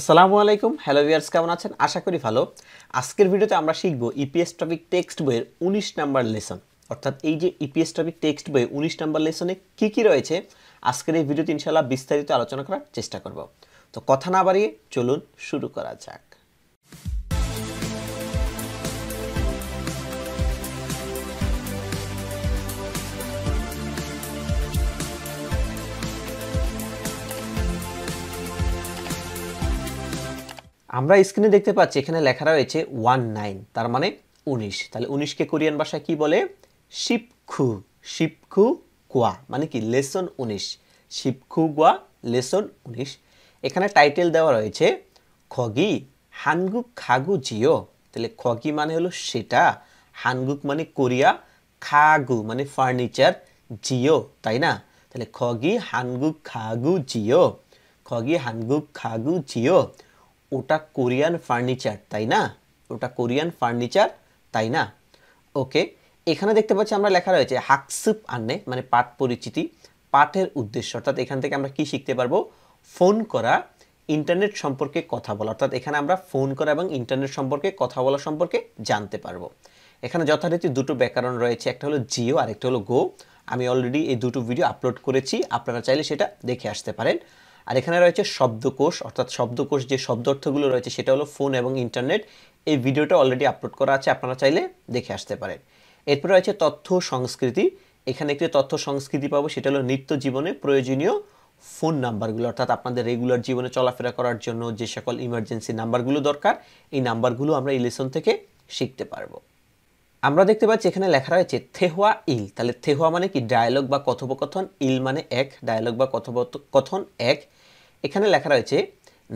আসসালামু আলাইকুম hello viewers কেমন আছেন আশা করি ভালো আজকের ভিডিওতে আমরা শিখব ইপিএস টপিক টেক্সট বইয়ের উনিশ নাম্বার লেসন অর্থাৎ এই যে ইপিএস টপিক টেক্সট বইয়ের উনিশ নাম্বার লেসনে কী কী রয়েছে আজকের এই ভিডিওতে ইনশাল্লাহ বিস্তারিত আলোচনা করার চেষ্টা করব তো কথা না বাড়িয়ে চলুন শুরু করা যাক আমরা স্ক্রিনে দেখতে পাচ্ছি এখানে লেখা রয়েছে ওয়ান নাইন তার মানে উনিশ তাহলে উনিশকে কোরিয়ান ভাষায় কি বলে শিবখু শিপখু কুয়া মানে কি লেসন উনিশ শিপখু গুয়া লেসন উনিশ এখানে টাইটেল দেওয়া রয়েছে খগি হানগুক খাগু জিও তাহলে খগি মানে হলো সেটা হানগুক মানে কোরিয়া খাগু মানে ফার্নিচার জিও তাই না তাহলে খগি হানগুক খাগু জিও খগি হানগুক খাগু জিও ওটা কোরিয়ান ফার্নিচার তাই না ওটা কোরিয়ান ফার্নিচার তাই না ওকে এখানে দেখতে পাচ্ছি আমরা লেখা রয়েছে হাকসুপ আন্নে মানে পাঠ পরিচিতি পাঠের উদ্দেশ্য অর্থাৎ এখান থেকে আমরা কি শিখতে পারবো ফোন করা ইন্টারনেট সম্পর্কে কথা বলা অর্থাৎ এখানে আমরা ফোন করা এবং ইন্টারনেট সম্পর্কে কথা বলা সম্পর্কে জানতে পারবো এখানে যথারীতি দুটো ব্যাকরণ রয়েছে একটা হলো জিও আর একটা হলো গো আমি অলরেডি এই দুটো ভিডিও আপলোড করেছি আপনারা চাইলে সেটা দেখে আসতে পারেন আর এখানে রয়েছে শব্দকোষ অর্থাৎ শব্দকোষ যে শব্দ অর্থগুলো রয়েছে সেটা হলো ফোন এবং ইন্টারনেট এই ভিডিওটা অলরেডি আপলোড করা আছে আপনারা চাইলে দেখে আসতে পারেন এরপরে রয়েছে তথ্য সংস্কৃতি এখানে একটি তথ্য সংস্কৃতি পাবো সেটা হলো নিত্য জীবনে প্রয়োজনীয় ফোন নাম্বারগুলো অর্থাৎ আপনাদের রেগুলার জীবনে চলাফেরা করার জন্য যে সকল ইমার্জেন্সি নাম্বারগুলো দরকার এই নাম্বারগুলো আমরা এই লেসন থেকে শিখতে পারবো আমরা দেখতে পাচ্ছি এখানে লেখা রয়েছে থেহুয়া ইল তাহলে থেহুয়া মানে কি ডায়ালগ বা কথোপকথন ইল মানে এক ডায়ালগ বা কথোপকথন এক এখানে লেখা রয়েছে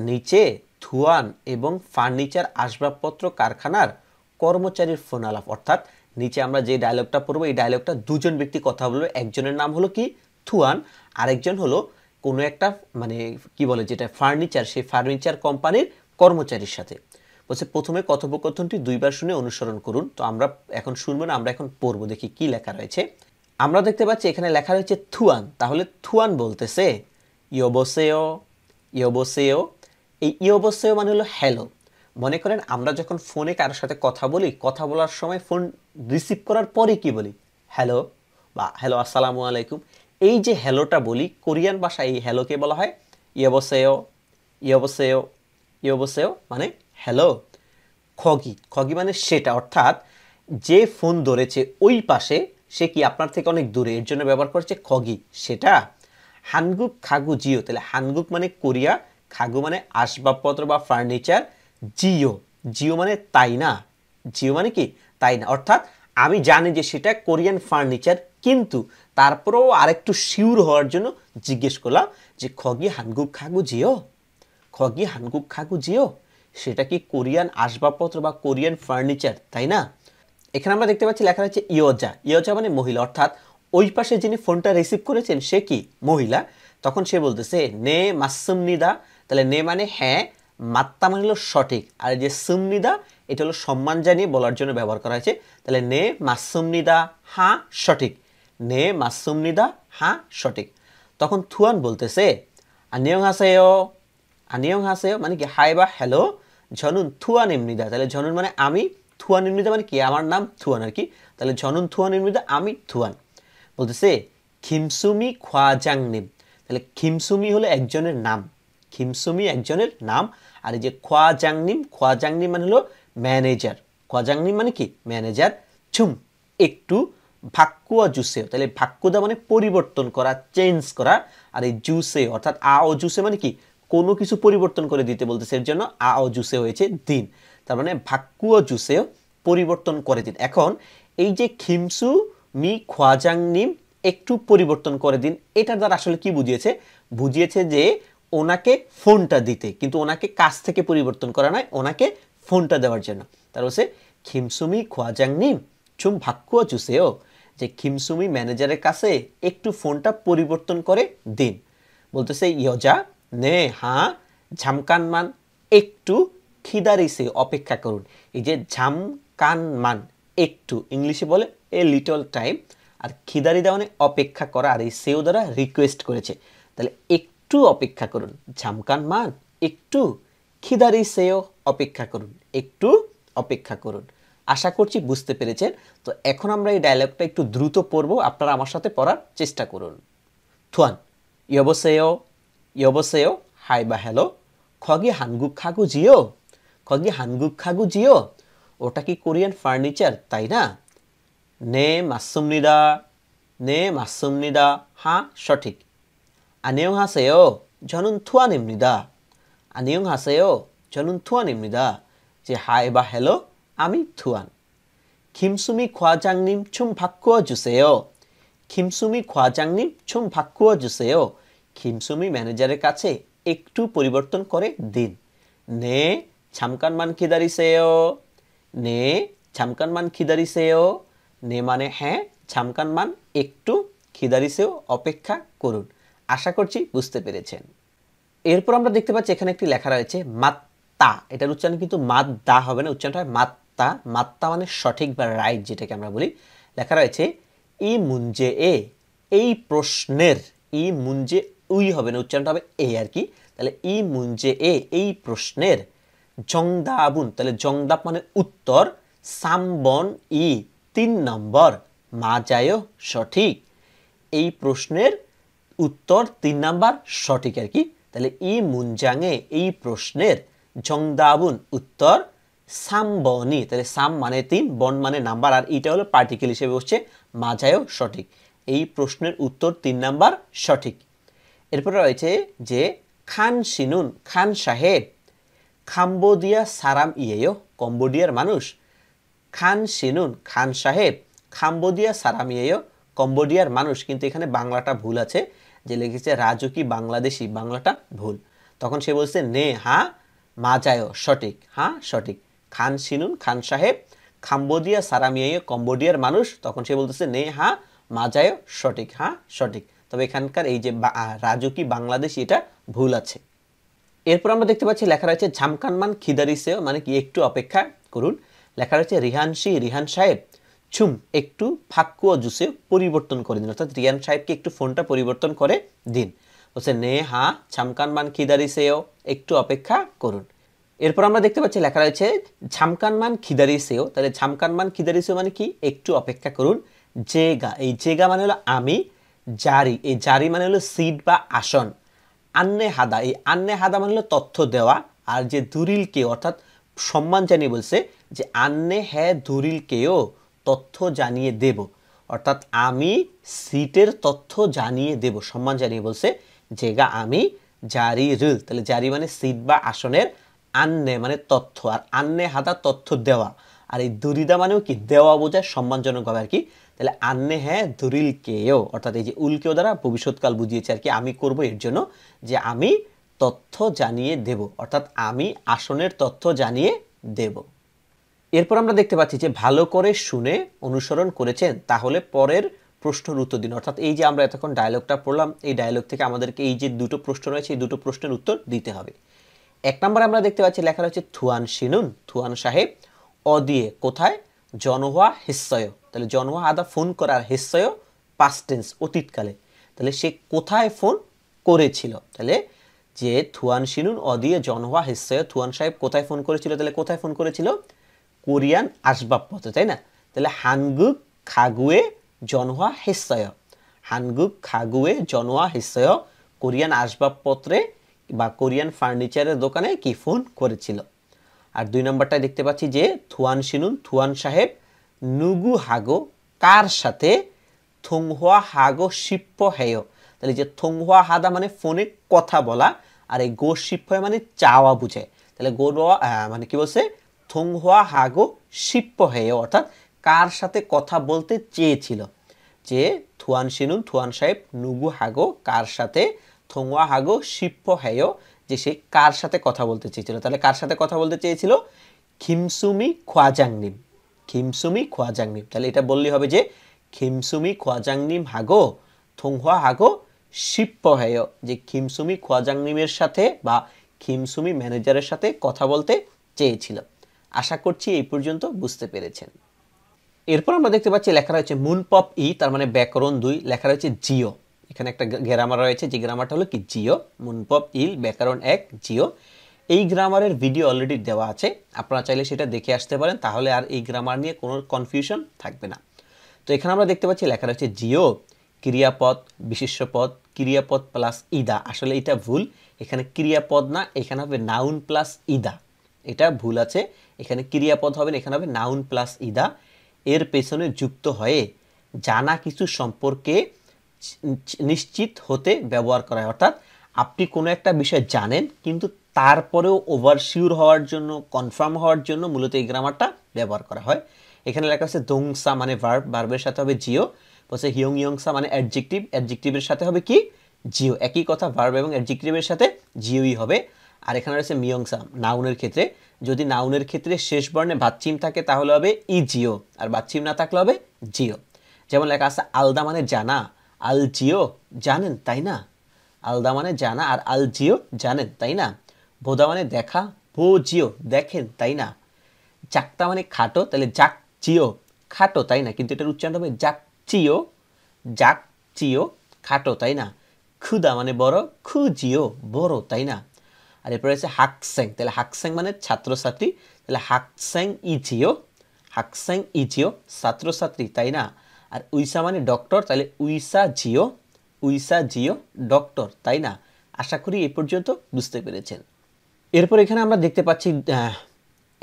নিচে থুয়ান এবং ফার্নিচার আসবাবপত্র কারখানার কর্মচারীর ফোন আলাপ অর্থাৎ নিচে আমরা যে ডায়লগটা পড়বো এই ডায়লগটা দুজন ব্যক্তি কথা বলবে একজনের নাম হলো কি থুয়ান আরেকজন হলো কোনো একটা মানে কি বলে যেটা ফার্নিচার সেই ফার্নিচার কোম্পানির কর্মচারীর সাথে বলছে প্রথমে কথোপকথনটি দুইবার শুনে অনুসরণ করুন তো আমরা এখন শুনবো না আমরা এখন পড়বো দেখি কি লেখা রয়েছে আমরা দেখতে পাচ্ছি এখানে লেখা রয়েছে থুয়ান তাহলে থুয়ান বলতেছে ইয়বসেও ইয়বসেও এই ইয়বসেও মানে হলো হ্যালো মনে করেন আমরা যখন ফোনে কারোর সাথে কথা বলি কথা বলার সময় ফোন রিসিভ করার পরে কি বলি হ্যালো বা হ্যালো আসসালামু আলাইকুম এই যে হ্যালোটা বলি কোরিয়ান ভাষায় এই হ্যালোকে বলা হয় ইয়বসেও ইয়বসেও ইয়বসেও মানে হ্যালো খগি খগি মানে সেটা অর্থাৎ যে ফোন ধরেছে ওই পাশে সে কি আপনার থেকে অনেক দূরে এর জন্য ব্যবহার করছে খগি সেটা হানগুক খাগু জিও তাহলে হানগুক মানে কোরিয়া খাগু মানে আসবাবপত্র বা ফার্নিচার জিও জিও মানে তাই না জিও মানে কি তাই না অর্থাৎ আমি জানি যে সেটা কোরিয়ান ফার্নিচার কিন্তু তারপরেও আরেকটু শিওর হওয়ার জন্য জিজ্ঞেস করলাম যে খগি হানগুক খাগু জিও খগি হানগুক খাগু জিও সেটা কি কোরিয়ান আসবাবপত্র বা কোরিয়ান ফার্নিচার তাই না এখানে আমরা দেখতে পাচ্ছি লেখা রয়েছে ইয়োজা ইয়োজা মানে মহিলা অর্থাৎ ওই পাশে যিনি ফোনটা রিসিভ করেছেন সে কি মহিলা তখন সে বলতেছে নে মাসুমনিদা তাহলে নে মানে হ্যাঁ মাত্তা মানে হলো সঠিক আর যে সুমনিদা এটা হলো সম্মান জানিয়ে বলার জন্য ব্যবহার করা হয়েছে তাহলে নে মাসুমনিদা হা সঠিক নে মাসুমনিদা হা সঠিক তখন থুয়ান বলতেছে আর নিয়ম হাসায় আনিয়ং হাসেও মানে কি হাই বা হ্যালো ঝনুন থুয়া নিম্নিদা তাহলে ঝনুন মানে আমি থুয়া নিম্নিদা মানে কি আমার নাম থুয়ান আর কি তাহলে ঝনুন থুয়া নিম্নিদা আমি থুয়ান বলতেছে খিমসুমি খোয়াজাং নিম তাহলে খিমসুমি হলো একজনের নাম খিমসুমি একজনের নাম আর এই যে খোয়াজাংনিম খোয়াজাংনিম মানে হলো ম্যানেজার খোয়াজাংনিম মানে কি ম্যানেজার ছুম একটু ভাক্কুয়া জুসে তাহলে ভাক্কুদা মানে পরিবর্তন করা চেঞ্জ করা আর এই জুসে অর্থাৎ আ ও জুসে মানে কি কোনো কিছু পরিবর্তন করে দিতে বলতেছে এর জন্য আ ও জুসে হয়েছে দিন তার মানে ভাক্কু ও জুসেও পরিবর্তন করে দিন এখন এই যে খিমসু মি খোয়াজাং নিম একটু পরিবর্তন করে দিন এটা দ্বারা আসলে কি বুঝিয়েছে বুঝিয়েছে যে ওনাকে ফোনটা দিতে কিন্তু ওনাকে কাজ থেকে পরিবর্তন করা নয় ওনাকে ফোনটা দেওয়ার জন্য তার হচ্ছে খিমসুমি খোয়াজাং নিম চুম ভাক্কুয়া চুসেও যে খিমসুমি ম্যানেজারের কাছে একটু ফোনটা পরিবর্তন করে দিন বলতেছে ইয়জা নে হা ঝামকান মান একটু খিদারিসে অপেক্ষা করুন এই যে ঝামকান মান একটু ইংলিশে বলে এ লিটল টাইম আর খিদারি দেওয়া মানে অপেক্ষা করা আর এই সেও দ্বারা রিকোয়েস্ট করেছে তাহলে একটু অপেক্ষা করুন ঝামকান মান একটু খিদারি সেও অপেক্ষা করুন একটু অপেক্ষা করুন আশা করছি বুঝতে পেরেছেন তো এখন আমরা এই ডায়লগটা একটু দ্রুত পড়ব আপনারা আমার সাথে পড়ার চেষ্টা করুন থুয়ান ইয়বসেও 여보세요? 하이바 헬로? 거기 한국 가구지요? 거기 한국 가구지요? ওটা কি কোরিয়ান ফার্নিচার তাই না নে মাসুমনিদা নে মাসুমনিদা হ্যাঁ সঠিক আনিয়ং হাসেও জনুন থুয়ানিমনিদা আনিয়ং হাসেও জনুন থুয়ানিমনিদা যে হাই বা হ্যালো আমি থুয়ান 김수미 과장님 좀 바꾸어 주세요. 김수미 과장님 좀 바꾸어 주세요. খিমসুমি ম্যানেজারের কাছে একটু পরিবর্তন করে দিন নে ছামকান মান খিদারি সেও নে ছামকান মান খিদারি সেও নে মানে হ্যাঁ ছামকান মান একটু খিদারি সেও অপেক্ষা করুন আশা করছি বুঝতে পেরেছেন এরপর আমরা দেখতে পাচ্ছি এখানে একটি লেখা রয়েছে মাত্তা এটার উচ্চারণ কিন্তু মাত দা হবে না উচ্চারণটা হয় মাত্তা মাত্তা মানে সঠিক বা রাইট যেটাকে আমরা বলি লেখা রয়েছে ই মুঞ্জে এ এই প্রশ্নের ই মুঞ্জে উই হবে না উচ্চারণটা হবে এ আর কি তাহলে ই মুঞ্জে এ এই প্রশ্নের জংদাবুন তাহলে জংদাব মানে উত্তর বন ই তিন নম্বর যায় সঠিক এই প্রশ্নের উত্তর তিন নাম্বার সঠিক আর কি তাহলে ই মুঞ্জাঙে এই প্রশ্নের জংদাবুন উত্তর ই তাহলে সাম মানে তিন বন মানে নাম্বার আর এটা হলো পার্টিকেল হিসেবে বসছে মাজায়ও সঠিক এই প্রশ্নের উত্তর তিন নাম্বার সঠিক এরপরে রয়েছে যে খান সিনুন খান সাহেব খাম্বোদিয়া সারাম ইয়েও কম্বোডিয়ার মানুষ খান সিনুন খান সাহেব খাম্বোদিয়া সারাম ইয়েও কম্বোডিয়ার মানুষ কিন্তু এখানে বাংলাটা ভুল আছে যে লিখেছে রাজকি বাংলাদেশি বাংলাটা ভুল তখন সে বলছে নে হা মাজায় সঠিক হ্যাঁ সঠিক খান সিনুন খান সাহেব খাম্বোদিয়া সারামিয়ায় কম্বোডিয়ার মানুষ তখন সে বলতেছে নে হা মাজায় সঠিক হ্যাঁ সঠিক তবে এখানকার এই যে রাজকী বাংলাদেশ এটা ভুল আছে এরপর আমরা দেখতে পাচ্ছি লেখা রয়েছে ঝামকানমান খিদারিসেও মানে কি একটু অপেক্ষা করুন লেখা রয়েছে রিহানসি রিহান সাহেব ছুম একটু ফাক্কুয়া জুসে পরিবর্তন করে দিন অর্থাৎ রিহান সাহেবকে একটু ফোনটা পরিবর্তন করে দিন বলছে নে হা ঝামকানমান খিদারিসেও একটু অপেক্ষা করুন এরপর আমরা দেখতে পাচ্ছি লেখা রয়েছে ঝামকানমান খিদারিসেও তাহলে ঝামকানমান খিদারিসেও মানে কি একটু অপেক্ষা করুন জেগা এই জেগা মানে হলো আমি জারি এই জারি মানে হলো সিট বা আসন আন্নে হাদা এই আন্নে হাদা মানে হলো তথ্য দেওয়া আর যে কে অর্থাৎ সম্মান জানিয়ে বলছে যে আন্নে হ্যাঁ দুরিলকেও তথ্য জানিয়ে দেব অর্থাৎ আমি সিটের তথ্য জানিয়ে দেব সম্মান জানিয়ে বলছে যেগা আমি জারি রিল তাহলে জারি মানে সিট বা আসনের আন্নে মানে তথ্য আর আন্নে হাদা তথ্য দেওয়া আর এই দুরিদা মানেও কি দেওয়া বোঝায় সম্মানজনকভাবে আর কি তাহলে আন্নে হ্যাঁ ধুরিল কেও অর্থাৎ এই যে উলকেও দ্বারা ভবিষ্যৎকাল বুঝিয়েছে আর কি আমি করব এর জন্য যে আমি তথ্য জানিয়ে দেব অর্থাৎ আমি আসনের তথ্য জানিয়ে দেব এরপর আমরা দেখতে পাচ্ছি যে ভালো করে শুনে অনুসরণ করেছেন তাহলে পরের প্রশ্নের উত্তর দিন অর্থাৎ এই যে আমরা এতক্ষণ ডায়লগটা পড়লাম এই ডায়লগ থেকে আমাদেরকে এই যে দুটো প্রশ্ন রয়েছে এই দুটো প্রশ্নের উত্তর দিতে হবে এক নম্বরে আমরা দেখতে পাচ্ছি লেখা রয়েছে থুয়ান সিনুন থুয়ান সাহেব অ দিয়ে কোথায় হওয়া হিসয় তাহলে হওয়া আদা ফোন করার হিসয় পাস্ট টেন্স অতীতকালে তাহলে সে কোথায় ফোন করেছিল তাহলে যে থুয়ান শিনুন অদিয়ে হওয়া হিসয় থুয়ান সাহেব কোথায় ফোন করেছিল তাহলে কোথায় ফোন করেছিল কোরিয়ান আসবাবপত্র তাই না তাহলে হানগুক খাগুয়ে জনহা হিসয় হানগুক খাগুয়ে হওয়া হিসয় কোরিয়ান আসবাবপত্রে বা কোরিয়ান ফার্নিচারের দোকানে কি ফোন করেছিল আর দুই নম্বরটায় দেখতে পাচ্ছি যে থুয়ান সিনুন থুয়ান সাহেব নুগু হাগো কার সাথে থোংহুয়া হাগো শিপ্প হেয় তাহলে যে থোংহুয়া হাদা মানে ফোনে কথা বলা আর এই গো শিপ্প মানে চাওয়া বুঝে তাহলে গো মানে কি বলছে থোংহুয়া হাগো শিপ্প হেয় অর্থাৎ কার সাথে কথা বলতে চেয়েছিল যে থুয়ান শিনুন থুয়ান সাহেব নুগু হাগো কার সাথে থোংওয়া হাগো শিপ্প হেয় যে সে কার সাথে কথা বলতে চেয়েছিল তাহলে কার সাথে কথা বলতে চেয়েছিল খিমসুমি খোয়াজাংনিম খিমসুমি খোয়াজাংনিম তাহলে এটা বললেই হবে যে খিমসুমি খোয়াজাংনিম হাগো থংহুয়া হাগো শিপ্প হেয় যে খিমসুমি খোয়াজাংনিমের সাথে বা খিমসুমি ম্যানেজারের সাথে কথা বলতে চেয়েছিল আশা করছি এই পর্যন্ত বুঝতে পেরেছেন এরপর আমরা দেখতে পাচ্ছি লেখা রয়েছে মুন পপ ই তার মানে ব্যাকরণ দুই লেখা রয়েছে জিও এখানে একটা গ্রামার রয়েছে যে গ্রামারটা হলো কি জিও মুনপপ ইল ব্যাকরণ এক জিও এই গ্রামারের ভিডিও অলরেডি দেওয়া আছে আপনারা চাইলে সেটা দেখে আসতে পারেন তাহলে আর এই গ্রামার নিয়ে কোনো কনফিউশন থাকবে না তো এখানে আমরা দেখতে পাচ্ছি লেখা রয়েছে জিও ক্রিয়াপদ বিশিষ্ট পদ ক্রিয়াপদ প্লাস ইদা আসলে এটা ভুল এখানে ক্রিয়াপদ না এখানে হবে নাউন প্লাস ইদা এটা ভুল আছে এখানে ক্রিয়াপদ হবে এখানে হবে নাউন প্লাস ইদা এর পেছনে যুক্ত হয়ে জানা কিছু সম্পর্কে নিশ্চিত হতে ব্যবহার করা হয় অর্থাৎ আপনি কোনো একটা বিষয় জানেন কিন্তু তারপরেও ওভার হওয়ার জন্য কনফার্ম হওয়ার জন্য মূলত এই গ্রামারটা ব্যবহার করা হয় এখানে লেখা আছে দোংসা মানে ভার্ব ভার্বের সাথে হবে জিও বলছে হিয়ং ইয়ংসা মানে অ্যাডজেক্টিভ অ্যাডজেক্টিভের সাথে হবে কি জিও একই কথা ভার্ব এবং অ্যাডজেক্টিভের সাথে জিওই হবে আর এখানে রয়েছে মিয়ংসা নাউনের ক্ষেত্রে যদি নাউনের ক্ষেত্রে শেষ বর্ণে বাচ্চিম থাকে তাহলে হবে ই জিও আর বাচ্চিম না থাকলে হবে জিও যেমন লেখা আছে আলদা মানে জানা আলজিও জানেন তাই না আলদা মানে জানা আর আলজিও জানেন তাই না বোদা মানে দেখা জিও দেখেন তাই না জাকতা মানে খাটো তাহলে জাক চিও খাটো তাই না কিন্তু এটার উচ্চারণ হবে জাক চিও জাক চিও খাটো তাই না ক্ষুদা মানে বড় খুজিও বড় তাই না আর এরপরে আছে হাকস্যাং তাহলে হাকস্যাং মানে ছাত্রছাত্রী তাহলে হাকস্যাং ইজিও হাকস্যাং ইজিও ছাত্রছাত্রী তাই না আর উইসা মানে ডক্টর তাহলে উইসা জিও উইসা জিও ডক্টর তাই না আশা করি এ পর্যন্ত বুঝতে পেরেছেন এরপর এখানে আমরা দেখতে পাচ্ছি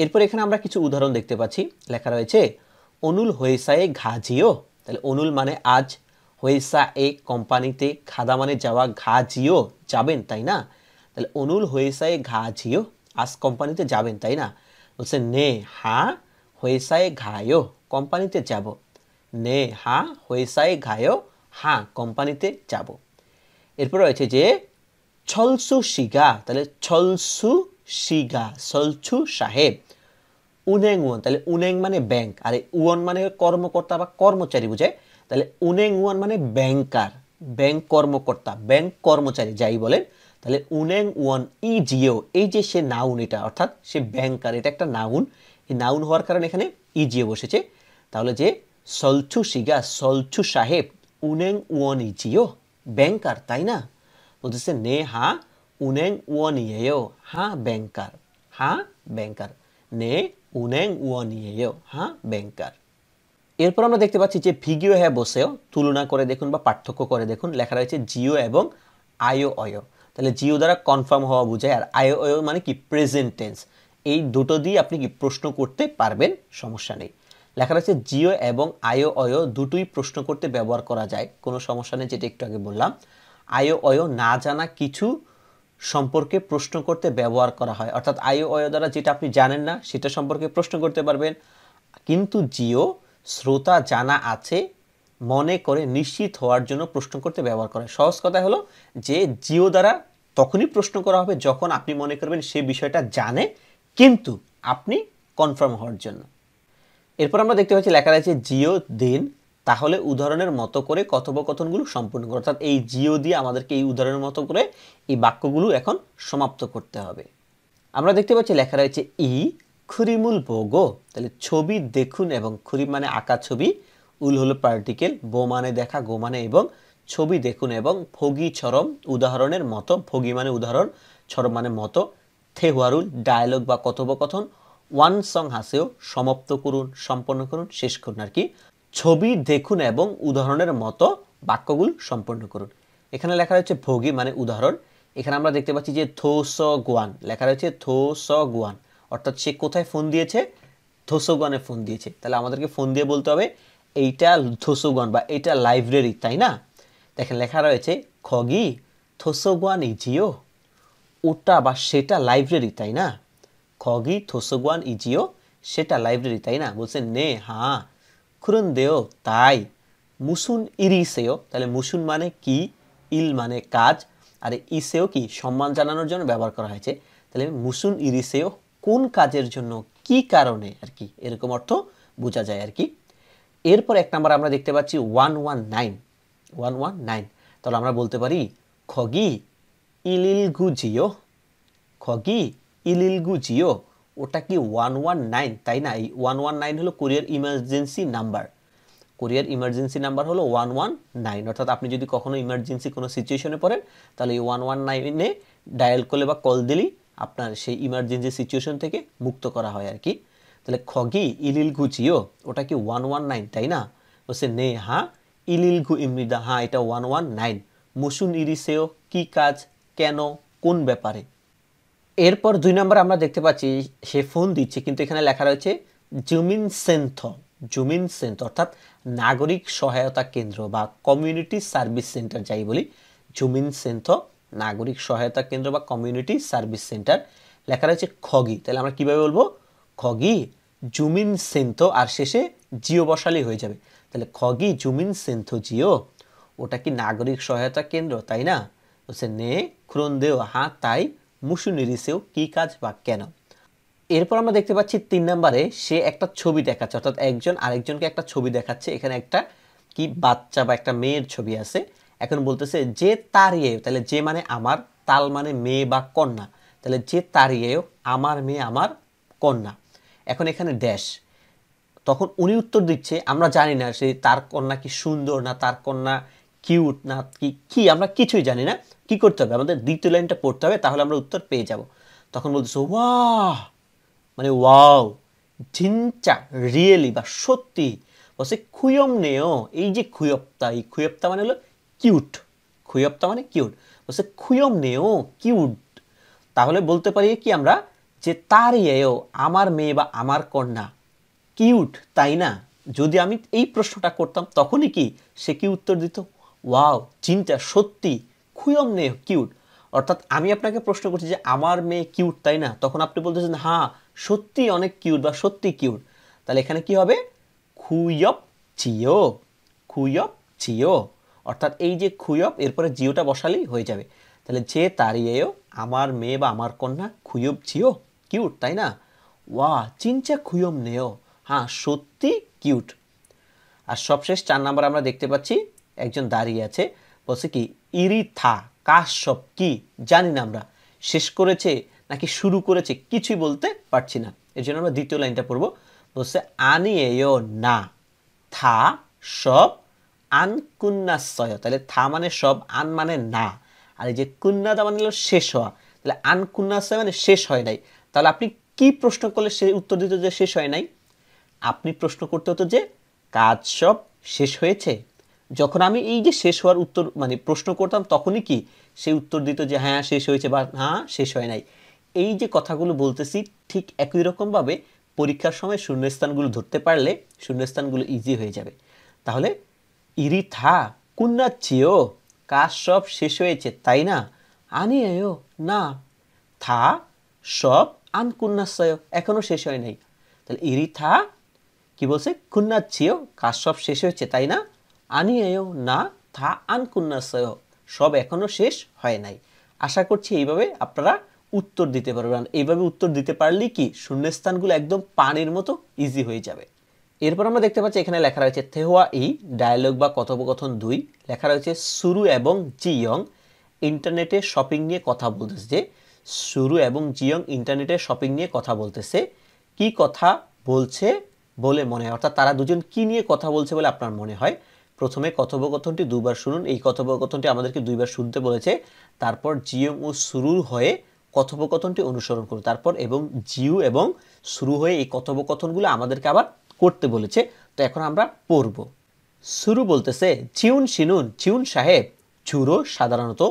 এরপর এখানে আমরা কিছু উদাহরণ দেখতে পাচ্ছি লেখা রয়েছে অনুল হয়েসায়ে ঘা জিও তাহলে অনুল মানে আজ হয়েসা এ কোম্পানিতে খাদা মানে যাওয়া ঘা জিও যাবেন তাই না তাহলে অনুল এ ঘা জিও আজ কোম্পানিতে যাবেন তাই না বলছে নে হা হয়েসায়ে ঘায়ও কোম্পানিতে যাবো নে হা হয়েসাই ঘায় হা কোম্পানিতে যাব এরপর রয়েছে যে ছলসু শিগা তাহলে ছলসু শিগা সলছু সাহেব উনেং ওয়ান তাহলে উনেং মানে ব্যাংক আর উয়ন মানে কর্মকর্তা বা কর্মচারী বুঝায় তাহলে উনেং ওয়ান মানে ব্যাংকার ব্যাংক কর্মকর্তা ব্যাংক কর্মচারী যাই বলেন তাহলে উনেং ওয়ান ই জিও এই যে সে নাউন এটা অর্থাৎ সে ব্যাংকার এটা একটা নাউন এই নাউন হওয়ার কারণে এখানে ইজিও বসেছে তাহলে যে সলচুসিগা সলচু সাহেব উনেং উয়নিচিও ব্যাংকার তাই না বলতেছে নে হা উনেং উয়নিয়েও হা ব্যাংকার হা ব্যাংকার নে উনেং ইয়ে হা ব্যাংকার এরপর আমরা দেখতে পাচ্ছি যে ভিগিও হ্যা বসেও তুলনা করে দেখুন বা পার্থক্য করে দেখুন লেখা রয়েছে জিও এবং আয়ো অয় তাহলে জিও দ্বারা কনফার্ম হওয়া বোঝায় আর আয়ো অয় মানে কি প্রেজেন্ট টেন্স এই দুটো দিয়ে আপনি কি প্রশ্ন করতে পারবেন সমস্যা নেই লেখা রয়েছে জিও এবং আয়ো অয়ো দুটোই প্রশ্ন করতে ব্যবহার করা যায় কোনো সমস্যা নেই যেটা একটু আগে বললাম আয়ো অয়ো না জানা কিছু সম্পর্কে প্রশ্ন করতে ব্যবহার করা হয় অর্থাৎ আয়ো অয়ো দ্বারা যেটা আপনি জানেন না সেটা সম্পর্কে প্রশ্ন করতে পারবেন কিন্তু জিও শ্রোতা জানা আছে মনে করে নিশ্চিত হওয়ার জন্য প্রশ্ন করতে ব্যবহার করে সহজ কথা হলো যে জিও দ্বারা তখনই প্রশ্ন করা হবে যখন আপনি মনে করবেন সে বিষয়টা জানে কিন্তু আপনি কনফার্ম হওয়ার জন্য এরপর আমরা দেখতে পাচ্ছি লেখা রয়েছে জিও দিন তাহলে উদাহরণের মতো করে কথোপকথনগুলো সম্পূর্ণ করে অর্থাৎ এই জিও দিয়ে আমাদেরকে এই উদাহরণের মতো করে এই বাক্যগুলো এখন সমাপ্ত করতে হবে আমরা দেখতে পাচ্ছি লেখা রয়েছে ই খুরিমুল বোগো তাহলে ছবি দেখুন এবং খুরি মানে আঁকা ছবি উল হলো পার্টিকেল বো মানে দেখা গো মানে এবং ছবি দেখুন এবং ভোগী ছরম উদাহরণের মতো ভোগী মানে উদাহরণ ছরম মানে মতো থেহুয়ারুল ডায়ালগ বা কথোপকথন ওয়ান সং হাসেও সমাপ্ত করুন সম্পন্ন করুন শেষ করুন আর কি ছবি দেখুন এবং উদাহরণের মতো বাক্যগুলো সম্পন্ন করুন এখানে লেখা রয়েছে ভোগী মানে উদাহরণ এখানে আমরা দেখতে পাচ্ছি যে থো স গোয়ান লেখা রয়েছে থো স গোয়ান অর্থাৎ সে কোথায় ফোন দিয়েছে থোসোগনে ফোন দিয়েছে তাহলে আমাদেরকে ফোন দিয়ে বলতে হবে এইটা থোসোগন বা এইটা লাইব্রেরি তাই না দেখেন লেখা রয়েছে খগি এই ইজিও ওটা বা সেটা লাইব্রেরি তাই না 거기 도서관 ইজিও সেটা লাইব্রেরি তাই না বলছে নে হা খুরন দেও তাই মুসুন ইরিসেও তাহলে মুসুন মানে কি ইল মানে কাজ আর ইসেও কি সম্মান জানানোর জন্য ব্যবহার করা হয়েছে তাহলে মুসুন ইরিসেও কোন কাজের জন্য কি কারণে আর কি এরকম অর্থ বোঝা যায় আর কি এরপর এক নম্বর আমরা দেখতে পাচ্ছি one one nine one one nine তাহলে আমরা বলতে পারি খগি ইলিল গুজিও খগি ইলিলগুজিও ওটা কি ওয়ান ওয়ান নাইন তাই না এই ওয়ান ওয়ান নাইন হলো কোরিয়ার ইমার্জেন্সি নাম্বার কোরিয়ার ইমার্জেন্সি নাম্বার হলো ওয়ান ওয়ান নাইন অর্থাৎ আপনি যদি কখনো ইমার্জেন্সি কোনো সিচুয়েশনে পড়েন তাহলে এই ওয়ান ওয়ান নাইনে ডায়াল করলে বা কল দিলেই আপনার সেই ইমার্জেন্সি সিচুয়েশন থেকে মুক্ত করা হয় আর কি তাহলে খগি ইলিল ঘুচিও ওটা কি ওয়ান ওয়ান নাইন তাই না বলছে নে হা ইলিল ঘু ইমৃদা হ্যাঁ এটা ওয়ান ওয়ান নাইন মুসুন ইরিসেও কী কাজ কেন কোন ব্যাপারে এরপর দুই নম্বর আমরা দেখতে পাচ্ছি সে ফোন দিচ্ছে কিন্তু এখানে লেখা রয়েছে জুমিন সেন্থ জুমিন সেন্থ অর্থাৎ নাগরিক সহায়তা কেন্দ্র বা কমিউনিটি সার্ভিস সেন্টার যাই বলি জুমিন সেন্থ নাগরিক সহায়তা কেন্দ্র বা কমিউনিটি সার্ভিস সেন্টার লেখা রয়েছে খগি তাহলে আমরা কীভাবে বলবো খগি জুমিন সেন্থ আর শেষে জিও বসালি হয়ে যাবে তাহলে খগি জুমিন সেন্থ জিও ওটা কি নাগরিক সহায়তা কেন্দ্র তাই না সে নে খুরন দেও হ্যাঁ তাই রিসেও কি কাজ বা কেন এরপর আমরা দেখতে পাচ্ছি তিন নম্বরে সে একটা ছবি দেখাচ্ছে অর্থাৎ একজন আরেকজনকে একটা ছবি দেখাচ্ছে এখানে একটা কি বাচ্চা বা একটা মেয়ের ছবি আছে এখন বলতেছে যে তারিয়ে তাহলে যে মানে আমার তাল মানে মেয়ে বা কন্যা তাহলে যে তারিয়েও আমার মেয়ে আমার কন্যা এখন এখানে ড্যাশ তখন উনি উত্তর দিচ্ছে আমরা জানি না সে তার কন্যা কি সুন্দর না তার কন্যা কিউট না কি কি আমরা কিছুই জানি না কি করতে হবে আমাদের দ্বিতীয় লাইনটা পড়তে হবে তাহলে আমরা উত্তর পেয়ে যাব তখন বলতেছো ওয়া মানে ওয়াও ঝিনচা রিয়েলি বা সত্যি বলছে খুয়ম নেও এই যে খুয়প্তা এই খুয়প্তা মানে হলো কিউট খুয়প্তা মানে কিউট বলছে খুয়ম নেও কিউট তাহলে বলতে পারি কি আমরা যে তার ইয়েও আমার মেয়ে বা আমার কন্যা কিউট তাই না যদি আমি এই প্রশ্নটা করতাম তখনই কি সে কি উত্তর দিত ওয়াও চিন্তা সত্যি খুয়ম নে কিউট অর্থাৎ আমি আপনাকে প্রশ্ন করছি যে আমার মেয়ে কিউট তাই না তখন আপনি বলতেছেন হ্যাঁ সত্যি অনেক কিউট বা সত্যি কিউট তাহলে এখানে কি হবে খুয়প চিও খুয়প চিও অর্থাৎ এই যে খুয়প এরপরে জিওটা বসালেই হয়ে যাবে তাহলে যে তারিয়েও আমার মেয়ে বা আমার কন্যা খুয়ব চিও কিউট তাই না ওয়া চিনচা খুয়ম নেও হ্যাঁ সত্যি কিউট আর সবশেষ চার নাম্বার আমরা দেখতে পাচ্ছি একজন দাঁড়িয়ে আছে বলছে কি ইরিথা কাশ্যপ কি জানি না আমরা শেষ করেছে নাকি শুরু করেছে কিছুই বলতে পারছি না এর জন্য আমরা দ্বিতীয় লাইনটা পড়ব বলছে আনিয়েও না থা সব আন কুন্নাশয় তাহলে থা মানে সব আন মানে না আর এই যে কুন্নাদা মানে শেষ হওয়া তাহলে আন কুন্নাশয় মানে শেষ হয় নাই তাহলে আপনি কি প্রশ্ন করলে সে উত্তর দিতে যে শেষ হয় নাই আপনি প্রশ্ন করতে হতো যে কাজ সব শেষ হয়েছে যখন আমি এই যে শেষ হওয়ার উত্তর মানে প্রশ্ন করতাম তখনই কি সে উত্তর দিত যে হ্যাঁ শেষ হয়েছে বা হ্যাঁ শেষ হয় নাই এই যে কথাগুলো বলতেছি ঠিক একই রকমভাবে পরীক্ষার সময় শূন্যস্থানগুলো ধরতে পারলে শূন্যস্থানগুলো ইজি হয়ে যাবে তাহলে ইরি থা কুন্না চেয়েও কাজ সব শেষ হয়েছে তাই না আনি এও না থা সব আন কুন্নাশ্রয় এখনও শেষ হয় নাই তাহলে ইরি থা কী বলছে কুন্না চেয়েও কাজ সব শেষ হয়েছে তাই না আনিয়েও না থা আনকুন্নাসয় সব এখনও শেষ হয় নাই আশা করছি এইভাবে আপনারা উত্তর দিতে পারবেন এইভাবে উত্তর দিতে পারলে কি শূন্যস্থানগুলো একদম পানির মতো ইজি হয়ে যাবে এরপর আমরা দেখতে পাচ্ছি এখানে লেখা রয়েছে থেহোয়া ই ডায়ালগ বা কথোপকথন দুই লেখা রয়েছে সুরু এবং জিয়ং ইন্টারনেটে শপিং নিয়ে কথা বলতেছে যে সুরু এবং জিয়ং ইন্টারনেটে শপিং নিয়ে কথা বলতেছে কি কথা বলছে বলে মনে হয় অর্থাৎ তারা দুজন কি নিয়ে কথা বলছে বলে আপনার মনে হয় প্রথমে কথোপকথনটি দুবার শুনুন এই কথোপকথনটি আমাদেরকে দুইবার শুনতে বলেছে তারপর জিএম ও শুরুর হয়ে কথোপকথনটি অনুসরণ করুন তারপর এবং জিউ এবং শুরু হয়ে এই কথোপকথনগুলো আমাদেরকে আবার করতে বলেছে তো এখন আমরা পড়ব শুরু বলতেছে চিউন শিনুন চিউন সাহেব ঝুরো সাধারণত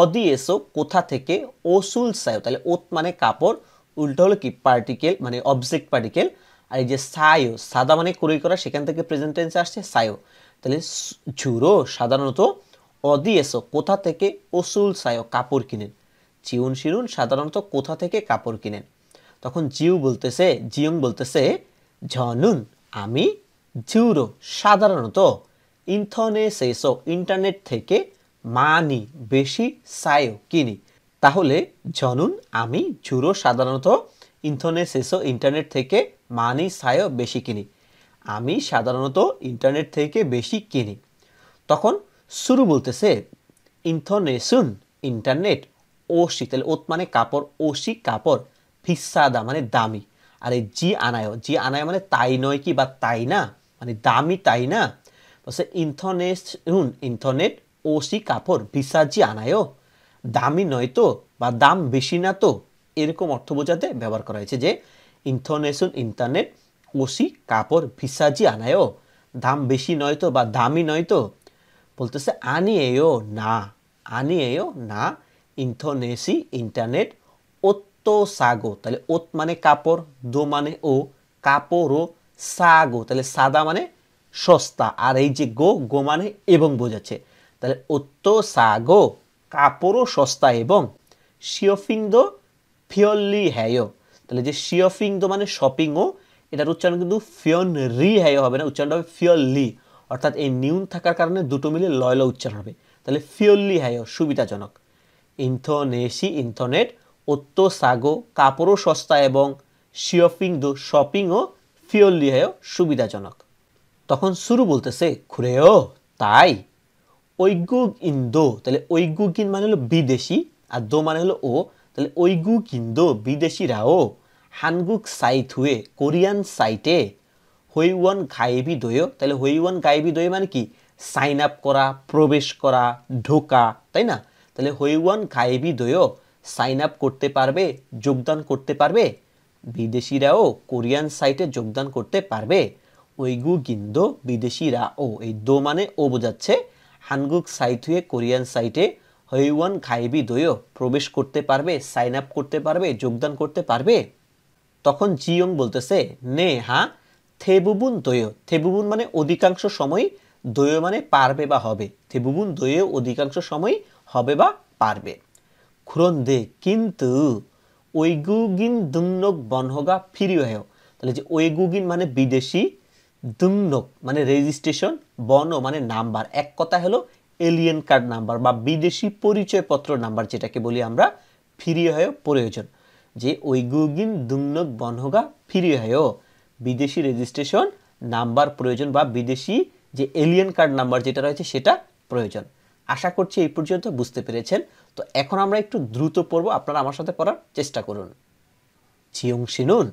অদি এসো কোথা থেকে ওসুল সায়ো তাহলে ওত মানে কাপড় উল্টো হলো কি পার্টিকেল মানে অবজেক্ট পার্টিকেল আর এই যে সায়ো সাদা মানে করে করা সেখান থেকে প্রেজেন্ট আসছে সায়ো তাহলে ঝুরো সাধারণত অদি এসো কোথা থেকে অসুল সায় কাপড় কিনেন চিউন শিরুন সাধারণত কোথা থেকে কাপড় কিনেন তখন জিউ বলতেছে জিউং বলতেছে ঝনুন আমি ঝিউরো সাধারণত ইন্থনে সেসো ইন্টারনেট থেকে মানি বেশি সায়ও কিনি তাহলে ঝনুন আমি ঝুরো সাধারণত ইন্থনে সেসো ইন্টারনেট থেকে মানি সায়ও বেশি কিনি আমি সাধারণত ইন্টারনেট থেকে বেশি কিনি তখন শুরু বলতেছে ইনথনেশন ইন্টারনেট ওশি তাহলে ওত মানে কাপড় ওশি কাপড় ফিসাদা মানে দামি আর এই জি আনায় জি আনায় মানে তাই নয় কি বা তাই না মানে দামি তাই না বলছে ইন্থনেসুন ইন্থনেট সি কাপড় ভিসা জি আনায়ও দামি নয় তো বা দাম বেশি না তো এরকম অর্থ বোঝাতে ব্যবহার করা হয়েছে যে ইনথনেশন ইন্টারনেট ওসি কাপড় ভিসাজি আনায়ও দাম বেশি নয় তো বা দামি নয় তো বলতেছে এও না আনি এও না ইন্থনেসি ইন্টারনেট ওত্ত সাগো তাহলে ওত মানে কাপড় দো মানে ও কাপড় ও সাগো তাহলে সাদা মানে সস্তা আর এই যে গো গো মানে এবং বোঝাচ্ছে তাহলে ওত্ত সাগো কাপড়ও সস্তা এবং শিওফিং দো ফিওলি হ্যায় তাহলে যে শিওফিং দো মানে শপিংও এটার উচ্চারণ কিন্তু ফিয়ন রি হ্যায় হবে না উচ্চারণটা হবে ফিয়লি অর্থাৎ এই নিউন থাকার কারণে দুটো মিলে লয়ল উচ্চারণ হবে তাহলে ফিয়লি হ্যায় সুবিধাজনক ইন্থনেসি ইন্থনেট অত্য সাগো কাপড়ও সস্তা এবং শিওপিং দো শপিংও ফিয়লি হ্যায় সুবিধাজনক তখন শুরু বলতেছে খুরেও তাই ঐগুগ ইন্দো তাহলে ঐগুগিন মানে হলো বিদেশি আর দো মানে হলো ও তাহলে ঐগুগ ইন্দো বিদেশিরাও হানগুক সাইথুয়ে কোরিয়ান সাইটে হই ওয়ান গাইবি দয় তাহলে হই ওয়ান গাইবি দয় মানে কি সাইন আপ করা প্রবেশ করা ঢোকা তাই না তাহলে হই ওয়ান গাইবি দয় সাইন আপ করতে পারবে যোগদান করতে পারবে বিদেশিরাও কোরিয়ান সাইটে যোগদান করতে পারবে ওইগু গিন্দ বিদেশিরা ও এই দো মানে ও বোঝাচ্ছে হানগুক সাইট হুয়ে কোরিয়ান সাইটে ওয়ান খাইবি দয় প্রবেশ করতে পারবে সাইন আপ করতে পারবে যোগদান করতে পারবে তখন জিয়ং বলতেছে নে হা থেবুবুন দয় থেবুবুন মানে অধিকাংশ সময় দয় মানে পারবে বা হবে থেবুবুন দয়ে অধিকাংশ সময় হবে বা পারবে খুরন্দে কিন্তু ঐগুগিন দুমনক বনহগা ফিরিও হেও তাহলে যে ওয়েগুগিন মানে বিদেশি দুমনক মানে রেজিস্ট্রেশন বন মানে নাম্বার এক কথা হলো এলিয়েন কার্ড নাম্বার বা বিদেশি পরিচয়পত্র নাম্বার যেটাকে বলি আমরা ফিরিয়ে হয় প্রয়োজন যে ঐগুগিন দুংনক বনহগা ফিরি হয়েও বিদেশি রেজিস্ট্রেশন নাম্বার প্রয়োজন বা বিদেশি যে এলিয়েন কার্ড নাম্বার যেটা রয়েছে সেটা প্রয়োজন আশা করছি এই পর্যন্ত বুঝতে পেরেছেন তো এখন আমরা একটু দ্রুত পড়ব আপনারা আমার সাথে পড়ার চেষ্টা করুন জিয়ং সিনুন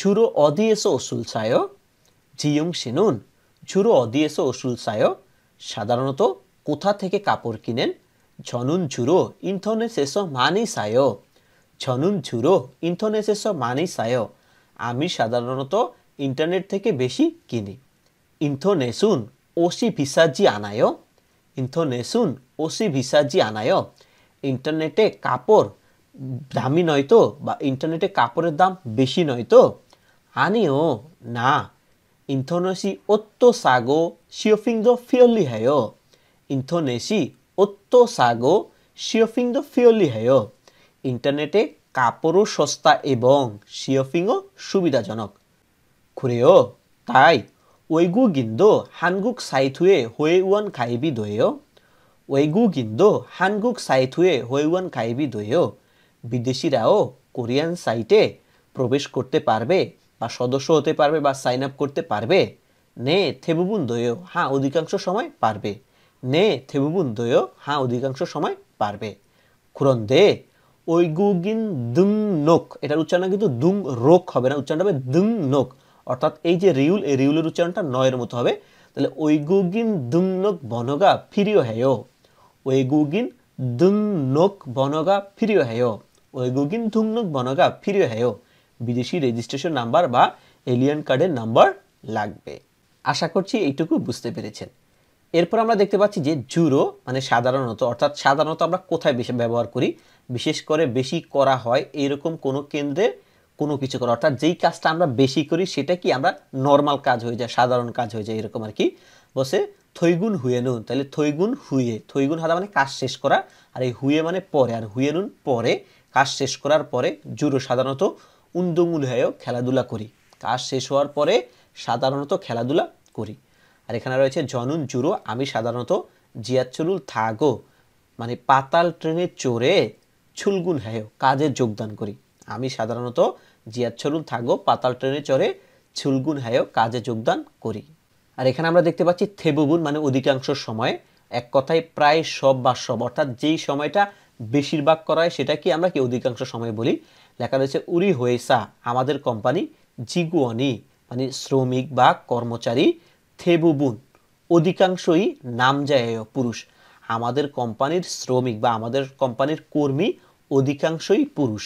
ঝুরো অদিয়েসো অসুল সায় জিয়ং সিনুন ঝুরো অদিয়েসো অসুল সায় সাধারণত কোথা থেকে কাপড় কিনেন ঝনুন ঝুরো ইনথনে শেষ মানি সায় ঝনুন ঝুরো সব মানেই সায় আমি সাধারণত ইন্টারনেট থেকে বেশি কিনি ইন্থনেসুন ওসি ভিসাজি আনায় ইন্থনেসুন ওসি ভিসাজি আনায় ইন্টারনেটে কাপড় দামি নয় তো বা ইন্টারনেটে কাপড়ের দাম বেশি নয় তো আনিও না ইন্থনেসি অত্য সাগো শিওফিংদ ফিওলি হ্যায় ইন্থোনেসি অত্য সাগো শিওফিংদ ফিওলি হ্যায় ইন্টারনেটে কাপড়ও সস্তা এবং শিওফিংও সুবিধাজনক খুরেও তাই ওইগু গিন্দো হানগুক সাইথুয়ে হয়ে ওয়ান খাইবি দোয়েও ওইগু গিন্দো হানগুক সাইথুয়ে হয়ে ওয়ান খাইবি দোয়েও বিদেশিরাও কোরিয়ান সাইটে প্রবেশ করতে পারবে বা সদস্য হতে পারবে বা সাইন আপ করতে পারবে নে থেবুবুন দোয়েও হ্যাঁ অধিকাংশ সময় পারবে নে থেবুবুন দোয়েও হ্যাঁ অধিকাংশ সময় পারবে খুরন দে ঐগুগিন দুং নোক এটার উচ্চারণ কিন্তু দুং রোক হবে না উচ্চারণটা হবে দুং নোক অর্থাৎ এই যে রিউল এই রিউলের উচ্চারণটা নয়ের মতো হবে তাহলে ঐগুগিন দুং নোক বনগা ফিরিও হেয় ঐগুগিন দুং নোক বনগা ফিরিও হেয় ঐগুগিন দুং নোক বনগা ফিরিও হেয় বিদেশি রেজিস্ট্রেশন নাম্বার বা এলিয়ান কার্ডের নাম্বার লাগবে আশা করছি এইটুকু বুঝতে পেরেছেন এরপর আমরা দেখতে পাচ্ছি যে জুরো মানে সাধারণত অর্থাৎ সাধারণত আমরা কোথায় বেশি ব্যবহার করি বিশেষ করে বেশি করা হয় এরকম কোনো কেন্দ্রে কোনো কিছু করা অর্থাৎ যেই কাজটা আমরা বেশি করি সেটা কি আমরা নর্মাল কাজ হয়ে যায় সাধারণ কাজ হয়ে যায় এরকম আর কি বসে থৈগুণ হুয়ে নুন তাহলে থৈগুণ হুয়ে থৈগুণ হাতা মানে কাজ শেষ করা আর এই হুয়ে মানে পরে আর হুয়ে নুন পরে কাজ শেষ করার পরে জুরো সাধারণত উন্দুমুল হয়েও খেলাধুলা করি কাজ শেষ হওয়ার পরে সাধারণত খেলাধুলা করি আর এখানে রয়েছে জনুন জুরো আমি সাধারণত জিয়াচুলুল থাগো মানে পাতাল ট্রেনে চড়ে ছুলগুন হ্যায় কাজে যোগদান করি আমি সাধারণত জিয়াচ্ছরুল থাগো পাতাল ট্রেনে চড়ে ছুলগুন হ্যায় কাজে যোগদান করি আর এখানে আমরা দেখতে পাচ্ছি থেবুগুন মানে অধিকাংশ সময় এক কথায় প্রায় সব বা সব অর্থাৎ যেই সময়টা বেশিরভাগ করা হয় সেটা কি আমরা কি অধিকাংশ সময় বলি লেখা রয়েছে উরি হয়েসা আমাদের কোম্পানি জিগুয়নি মানে শ্রমিক বা কর্মচারী থেবুবুন অধিকাংশই যায় পুরুষ আমাদের কোম্পানির শ্রমিক বা আমাদের কোম্পানির কর্মী অধিকাংশই পুরুষ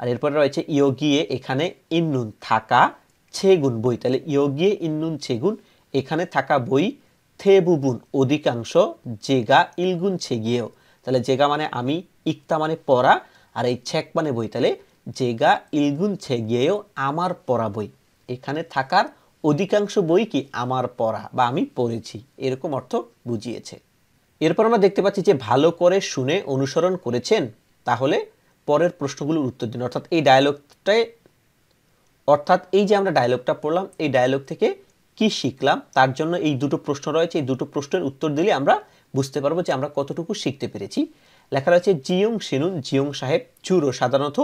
আর এরপরে রয়েছে ইয়োগিয়ে এখানে ইন্নুন থাকা ছেগুন বই তাহলে ইয়োগিয়ে ইন্নুন ছেগুন এখানে থাকা বই থেবুবুন অধিকাংশ জেগা ইলগুন ছেগিয়েও তাহলে জেগা মানে আমি ইকতা মানে পড়া আর এই ছেক মানে বই তাহলে জেগা ইলগুন ছেগিয়েও আমার পড়া বই এখানে থাকার অধিকাংশ বই কি আমার পড়া বা আমি পড়েছি এরকম অর্থ বুঝিয়েছে এরপর আমরা দেখতে পাচ্ছি যে ভালো করে শুনে অনুসরণ করেছেন তাহলে পরের প্রশ্নগুলোর উত্তর দিন অর্থাৎ এই ডায়লগটায় অর্থাৎ এই যে আমরা ডায়লগটা পড়লাম এই ডায়লগ থেকে কি শিখলাম তার জন্য এই দুটো প্রশ্ন রয়েছে এই দুটো প্রশ্নের উত্তর দিলে আমরা বুঝতে পারবো যে আমরা কতটুকু শিখতে পেরেছি লেখা রয়েছে জিয়ং সেনুন জিয়ং সাহেব চুরো সাধারণত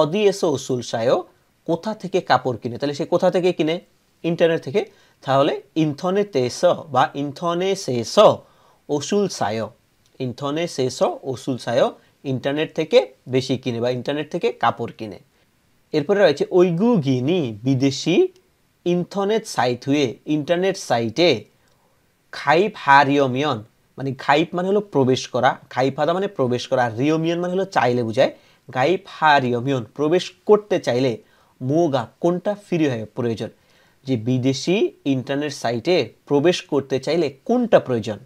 অদিয়েস ওসুল সায় কোথা থেকে কাপড় কিনে তাহলে সে কোথা থেকে কিনে ইন্টারনেট থেকে তাহলে ইন্থনে তেস বা ইন্থনে শেষ ওসুল সায় ইন্থনে শেষ ওসুল সায় ইন্টারনেট থেকে বেশি কিনে বা ইন্টারনেট থেকে কাপড় কিনে এরপরে রয়েছে ঐগু গিনি বিদেশি ইন্থনেট সাইট হয়ে ইন্টারনেট সাইটে খাইপ হারিয়মিয়ন মানে খাইপ মানে হলো প্রবেশ করা খাইপ হাদা মানে প্রবেশ করা রিয়মিয়ন মানে হলো চাইলে বুঝায় গাইপ হারিয়মিয়ন প্রবেশ করতে চাইলে মোগা কোনটা ফ্রি হয় প্রয়োজন যে বিদেশি ইন্টারনেট সাইটে প্রবেশ করতে চাইলে কোনটা প্রয়োজন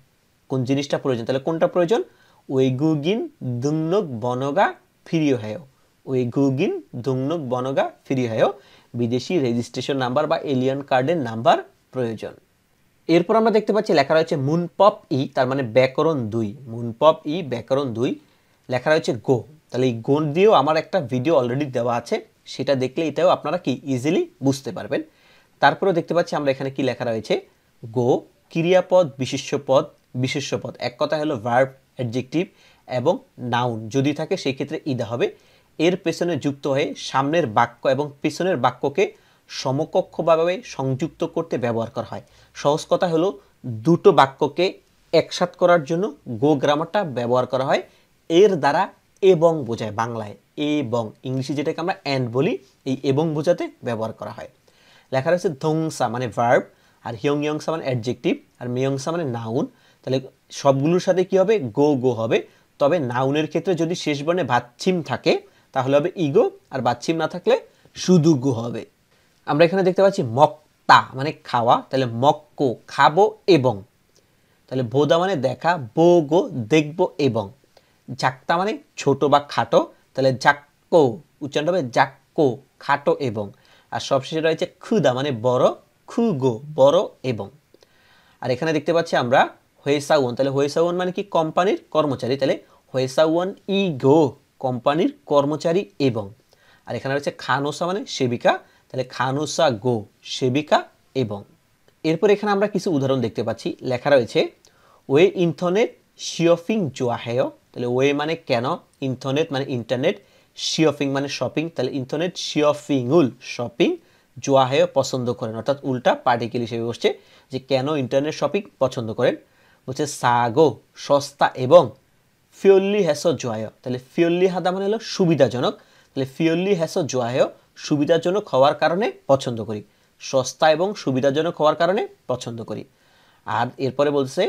কোন জিনিসটা প্রয়োজন তাহলে কোনটা প্রয়োজন ওই গুগিন দুংনক বনগা ফিরিয়ে হেয় ওই গুগিন দুংনক বনগা ফিরিয়ে হেয় বিদেশি রেজিস্ট্রেশন নাম্বার বা এলিয়ন কার্ডের নাম্বার প্রয়োজন এরপর আমরা দেখতে পাচ্ছি লেখা রয়েছে মুনপপ ই e, তার মানে ব্যাকরণ দুই মুনপপ ই e, ব্যাকরণ দুই লেখা রয়েছে গো তাহলে এই গো দিয়েও আমার একটা ভিডিও অলরেডি দেওয়া আছে সেটা দেখলে এটাও আপনারা কি ইজিলি বুঝতে পারবেন তারপরেও দেখতে পাচ্ছি আমরা এখানে কি লেখা রয়েছে গো ক্রিয়াপদ বিশিষ্য পদ বিশেষ্য পদ এক কথা হলো ভার্ব অ্যাডজেক্টিভ এবং নাউন যদি থাকে সেই ক্ষেত্রে ইদা হবে এর পেছনে যুক্ত হয়ে সামনের বাক্য এবং পেছনের বাক্যকে সমকক্ষভাবে সংযুক্ত করতে ব্যবহার করা হয় সহজ কথা হলো দুটো বাক্যকে একসাথ করার জন্য গো গ্রামারটা ব্যবহার করা হয় এর দ্বারা এবং বোঝায় বাংলায় এবং ইংলিশে যেটাকে আমরা অ্যান্ড বলি এই এবং বোঝাতে ব্যবহার করা হয় লেখা রয়েছে ধংসা মানে ভার্ব আর হিয়ং ইয়ংসা মানে অ্যাডজেক্টিভ আর মেয়ংসা মানে নাউন তাহলে সবগুলোর সাথে কি হবে গো গো হবে তবে নাউনের ক্ষেত্রে যদি শেষ বর্ণে বাচ্ছিম থাকে তাহলে হবে ইগো আর বাচ্ছিম না থাকলে শুধু গো হবে আমরা এখানে দেখতে পাচ্ছি মক্তা মানে খাওয়া তাহলে মক্কো খাবো এবং তাহলে বোদা মানে দেখা বো গো দেখবো এবং জাক্তা মানে ছোট বা খাটো তাহলে জাক্কো উচ্চারণ হবে জাক্কো খাটো এবং আর সবশেষে রয়েছে ক্ষুদা মানে বড় খু গো বড় এবং আর এখানে দেখতে পাচ্ছি আমরা ওয়ান তাহলে ওয়ান মানে কি কোম্পানির কর্মচারী তাহলে ওয়ান ই গো কোম্পানির কর্মচারী এবং আর এখানে রয়েছে খানোসা মানে সেবিকা তাহলে খানোসা গো সেবিকা এবং এরপর এখানে আমরা কিছু উদাহরণ দেখতে পাচ্ছি লেখা রয়েছে ওয়ে ইন্থনেট শিওফিং জোয়াহেয় তাহলে ওয়ে মানে কেন ইন্থনেট মানে ইন্টারনেট শিওফিং মানে শপিং তাহলে ইন্টারনেট শিওফিংউল শপিং জোয়াহে পছন্দ করেন অর্থাৎ উল্টা পার্টিকেল হিসেবে বসছে যে কেন ইন্টারনেট শপিং পছন্দ করেন বলছে সাগো সস্তা এবং ফিওল্লি হ্যাস জোয়ায় তাহলে ফিওল্লি হাদা মানে হলো সুবিধাজনক তাহলে ফিওল্লি হ্যাস জোয়ায় সুবিধাজনক হওয়ার কারণে পছন্দ করি সস্তা এবং সুবিধাজনক হওয়ার কারণে পছন্দ করি আর এরপরে বলছে